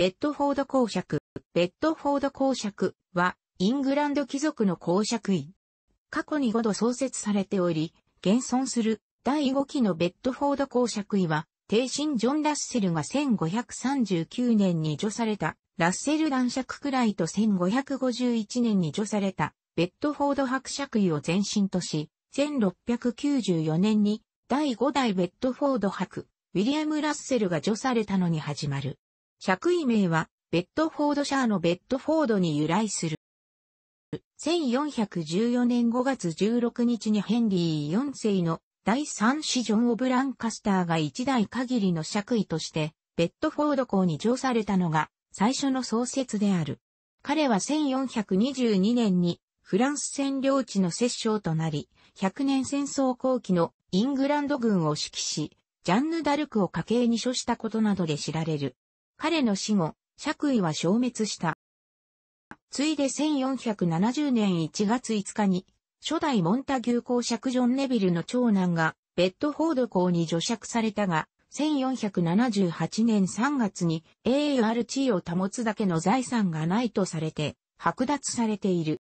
ベッドフォード公爵、ベッドフォード公爵は、イングランド貴族の公爵院。過去に5度創設されており、現存する第5期のベッドフォード公爵位は、帝神ジョン・ラッセルが1539年に除された、ラッセル男爵くらいと1551年に除された、ベッドフォード伯爵位を前身とし、1694年に第5代ベッドフォード伯、ウィリアム・ラッセルが除されたのに始まる。爵位名は、ベッドフォードシャーのベッドフォードに由来する。1414年5月16日にヘンリー4世の第3子ジョン・オブ・ランカスターが1代限りの爵位として、ベッドフォード校に上されたのが最初の創設である。彼は1422年にフランス占領地の摂政となり、100年戦争後期のイングランド軍を指揮し、ジャンヌ・ダルクを家系に処したことなどで知られる。彼の死後、爵位は消滅した。ついで1470年1月5日に、初代モンタギュー公爵ジョン・ネビルの長男が、ベッドフォード公に除爵されたが、1478年3月に栄誉ある地位を保つだけの財産がないとされて、剥奪されている。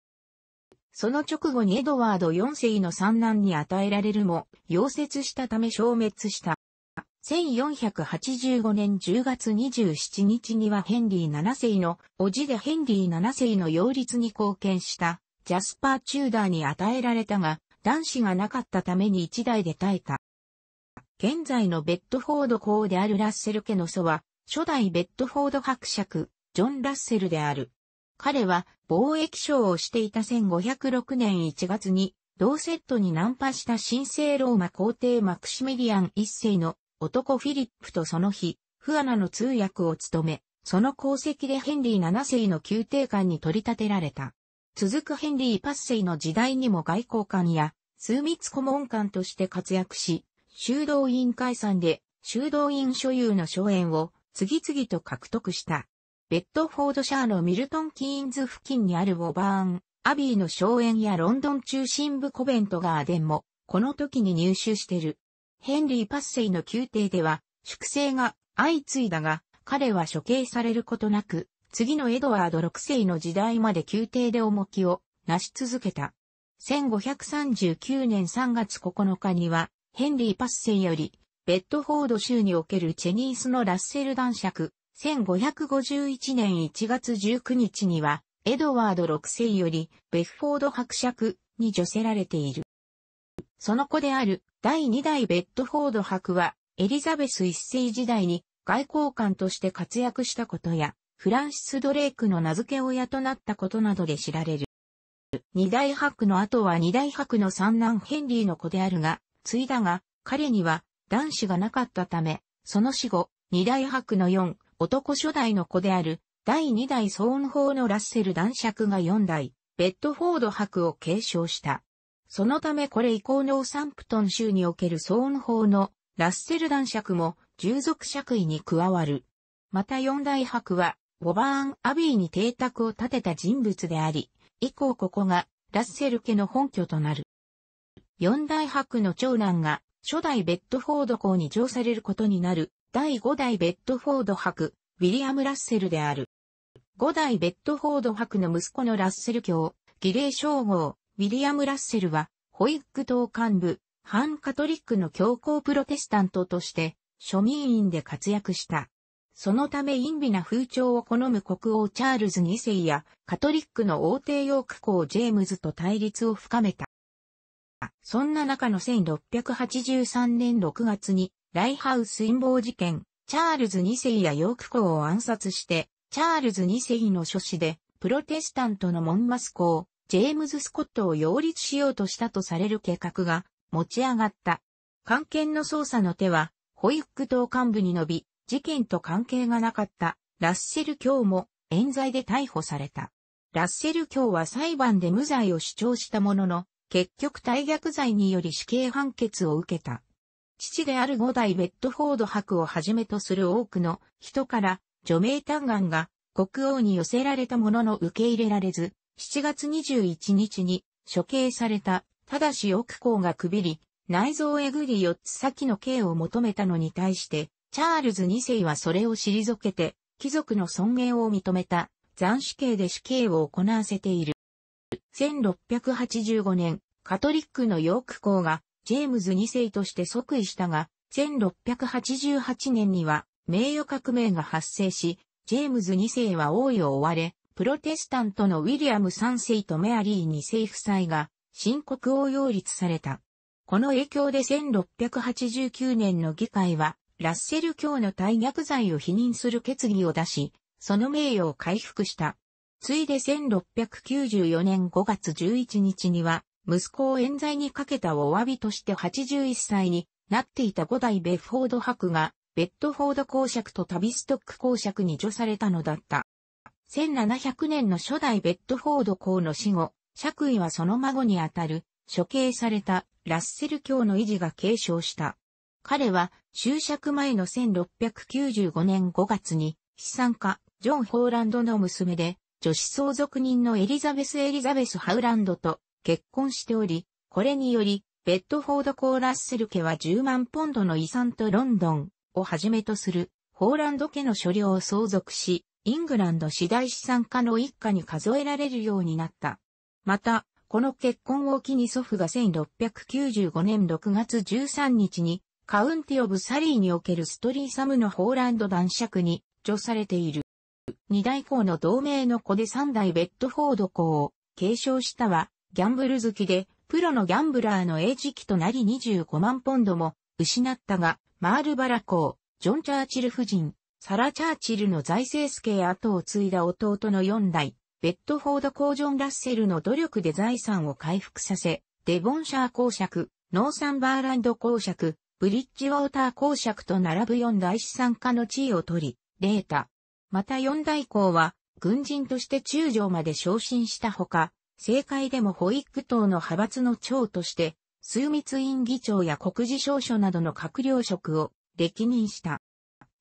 その直後にエドワード4世の三男に与えられるも、溶接したため消滅した。1485年10月27日にはヘンリー7世の、叔父でヘンリー7世の擁立に貢献したジャスパー・チューダーに与えられたが、男子がなかったために一代で耐えた。現在のベッドフォード公であるラッセル家の祖は、初代ベッドフォード伯爵、ジョン・ラッセルである。彼は貿易商をしていた1506年1月に、同セットにナンパした神聖ローマ皇帝マクシミリアン一世の男フィリップとその日、フアナの通訳を務め、その功績でヘンリー7世の宮廷官に取り立てられた。続くヘンリー8世の時代にも外交官や、枢密顧問官として活躍し、修道院解散で修道院所有の荘園を次々と獲得した。ベッドフォードシャーのミルトン・キーンズ付近にあるウォバーン、アビーの荘園やロンドン中心部コベントガーデンも、この時に入手してる。ヘンリー・パッセイの宮廷では、粛清が相次いだが、彼は処刑されることなく、次のエドワード6世の時代まで宮廷で重きを成し続けた。1539年3月9日には、ヘンリー・パッセイより、ベッドフォード州におけるチェニースのラッセル男爵、1551年1月19日には、エドワード6世より、ベッフォード伯爵に除せられている。その子である、第2代ベッドフォード伯は、エリザベス一世時代に外交官として活躍したことや、フランシス・ドレイクの名付け親となったことなどで知られる。二大伯の後は二大伯の三男ヘンリーの子であるが、継いだが、彼には男子がなかったため、その死後、二大伯の四、男初代の子である、第二代ソーン法のラッセル男爵が四代、ベッドフォード伯を継承した。そのためこれ以降のサンプトン州における騒音法のラッセル男爵も従属爵位に加わる。また四大伯は、ボバーン・アビーに邸宅を建てた人物であり、以降ここがラッセル家の本拠となる。四大伯の長男が初代ベッドフォード公に上されることになる第五代ベッドフォード伯、ウィリアム・ラッセルである。五代ベッドフォード伯の息子のラッセル卿、儀礼称号、ウィリアム・ラッセルは、ホイッグ党幹部、反カトリックの強硬プロテスタントとして、庶民院で活躍した。そのため陰微な風潮を好む国王チャールズ2世やカトリックの王帝ヨーク公ジェームズと対立を深めた。そんな中の1683年6月にライハウス陰謀事件、チャールズ2世やヨーク公を暗殺して、チャールズ2世の書士でプロテスタントのモンマス公、ジェームズ・スコットを擁立しようとしたとされる計画が持ち上がった。関係の捜査の手は、ホイック党幹部に伸び、事件と関係がなかったラッセル・卿も冤罪で逮捕された。ラッセル・卿は裁判で無罪を主張したものの、結局大逆罪により死刑判決を受けた。父である五代ベッドフォード博をはじめとする多くの人から除名嘆願が国王に寄せられたものの受け入れられず、7月21日に処刑された、ただし奥公が区切り、内臓えぐり4つ先の刑を求めたのに対して、チャールズ2世はそれを退けて、貴族の尊厳を認めた、斬死刑で死刑を行わせている。1685年、カトリックのヨーク公が、ジェームズ2世として即位したが、1688年には、名誉革命が発生し、ジェームズ2世は王位を追われ、プロテスタントのウィリアム3世とメアリー2世夫妻が、新国王擁立された。この影響で1689年の議会は、ラッセル教の大逆罪を否認する決議を出し、その名誉を回復した。ついで1694年5月11日には、息子を冤罪にかけたお詫びとして81歳になっていた五代ベッフォード博が、ベッドフォード公爵とタビストック公爵に除されたのだった。1700年の初代ベッドフォード公の死後、爵位はその孫にあたる、処刑されたラッセル教の維持が継承した。彼は、就職前の1695年5月に、資産家、ジョン・ホーランドの娘で、女子相続人のエリザベス・エリザベス・ハウランドと結婚しており、これにより、ベッドフォード・コーラッセル家は10万ポンドの遺産とロンドンをはじめとする、ホーランド家の所領を相続し、イングランド次第資産家の一家に数えられるようになった。また、この結婚を機に祖父が1695年6月13日に、カウンティ・オブ・サリーにおけるストリーサムのホーランド男爵に、除されている。二代公の同盟の子で三代ベッドフォード公を継承したは、ギャンブル好きで、プロのギャンブラーの餌食となり25万ポンドも失ったが、マールバラ公、ジョン・チャーチル夫人、サラ・チャーチルの財政助へ後を継いだ弟の4代、ベッドフォード・コージョン・ラッセルの努力で財産を回復させ、デボンシャー公爵、ノーサンバーランド公爵、ブリッジウォーター公爵と並ぶ4大資産家の地位を取り、レータ。また4代公は、軍人として中将まで昇進したほか、政界でも保育党の派閥の長として、枢密院議長や国事証書などの閣僚職を歴任した。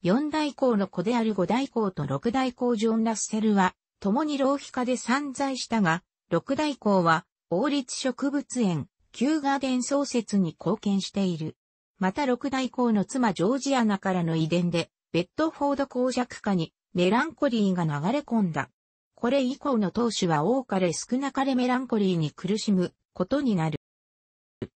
四大公の子である五大公と六大公ジョン・ラッセルは、共に浪費家で散在したが、六大公は、王立植物園、旧ガーデン創設に貢献している。また六大公の妻ジョージアナからの遺伝で、ベッドフォード公爵家にメランコリーが流れ込んだ。これ以降の当主は多かれ少なかれメランコリーに苦しむことになる。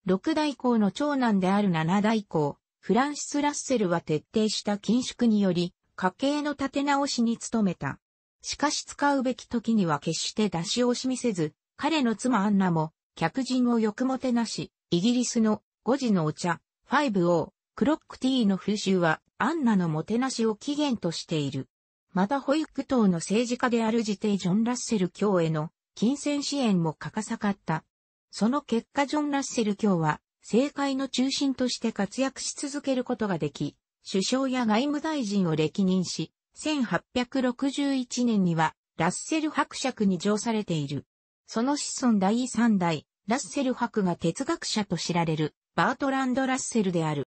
六大公の長男である七大公、フランシス・ラッセルは徹底した緊縮により、家計の立て直しに努めた。しかし使うべき時には決して出し惜しみせず、彼の妻アンナも、客人をよくもてなし、イギリスの5時のお茶、5O、クロックティーの風習は、アンナのもてなしを起源としている。また保育等の政治家である自邸ジョン・ラッセル卿への金銭支援も欠かさかった。その結果ジョン・ラッセル卿は政界の中心として活躍し続けることができ、首相や外務大臣を歴任し、1861年にはラッセル伯爵に上されている。その子孫第3代、ラッセル伯が哲学者と知られるバートランド・ラッセルである。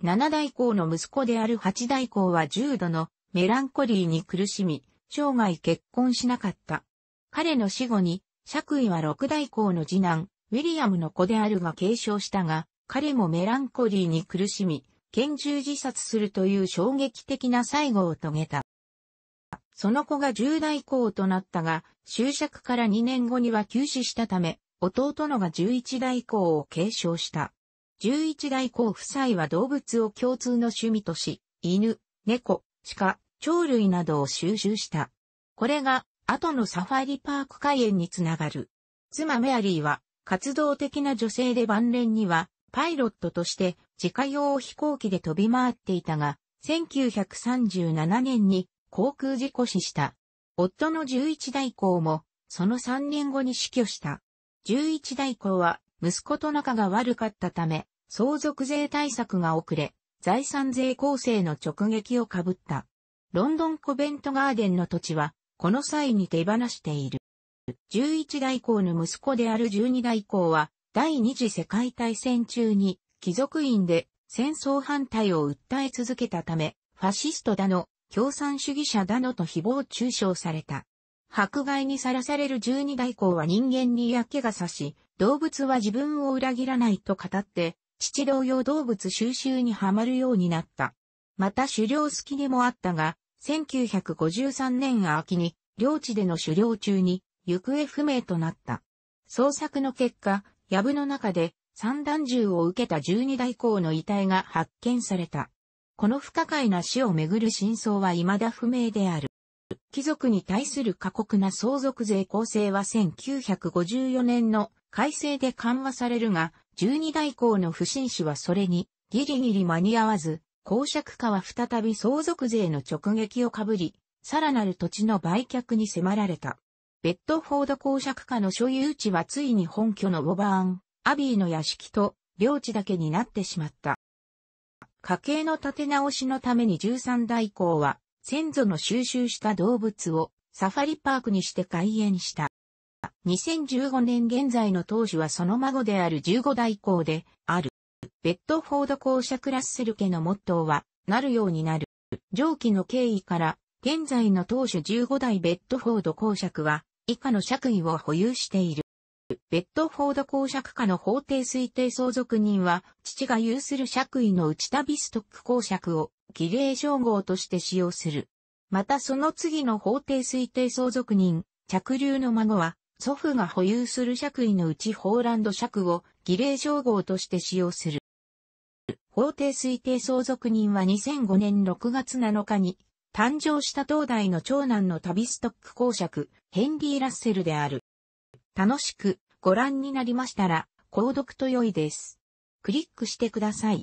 七代公の息子である八代公は重度のメランコリーに苦しみ、生涯結婚しなかった。彼の死後に、爵位は六代公の次男、ウィリアムの子であるが継承したが、彼もメランコリーに苦しみ、拳銃自殺するという衝撃的な最後を遂げた。その子が10代降となったが、終着から2年後には休止したため、弟のが11代降を継承した。11代降夫妻は動物を共通の趣味とし、犬、猫、鹿、鳥類などを収集した。これが、後のサファリパーク開園につながる。妻メアリーは、活動的な女性で晩年には、パイロットとして自家用飛行機で飛び回っていたが、1937年に航空事故死した。夫の十一代行も、その3年後に死去した。十一代行は、息子と仲が悪かったため、相続税対策が遅れ、財産税構成の直撃をかぶった。ロンドンコベントガーデンの土地は、この際に手放している。11代公の息子である12代公は、第二次世界大戦中に、貴族院で戦争反対を訴え続けたため、ファシストだの、共産主義者だのと誹謗中傷された。迫害にさらされる十二代公は人間に嫌気がさし、動物は自分を裏切らないと語って、父同様動物収集にはまるようになった。また狩猟好きでもあったが、1953年秋に、領地での狩猟中に行方不明となった。捜索の結果、ヤブの中で散弾銃を受けた十二代公の遺体が発見された。この不可解な死をめぐる真相は未だ不明である。貴族に対する過酷な相続税構成は1954年の改正で緩和されるが、十二代公の不審死はそれにギリギリ間に合わず、公爵家は再び相続税の直撃をかぶり、さらなる土地の売却に迫られた。ベッドフォード公爵家の所有地はついに本拠のオバーン、アビーの屋敷と領地だけになってしまった。家計の立て直しのために13代以は、先祖の収集した動物をサファリパークにして開園した。2015年現在の当主はその孫である15代以である。ベッドフォード公爵ラッセル家のモットーは、なるようになる。上記の経緯から、現在の当主15代ベッドフォード公爵は、以下の爵位を保有している。ベッドフォード公爵下の法定推定相続人は、父が有する爵位の内タビストック公爵を、儀礼称号として使用する。またその次の法定推定相続人、着流の孫は、祖父が保有する爵位のうちホーランド爵を儀礼称号として使用する。法定推定相続人は2005年6月7日に誕生した東大の長男の旅ストック公爵、ヘンリー・ラッセルである。楽しくご覧になりましたら、購読と良いです。クリックしてください。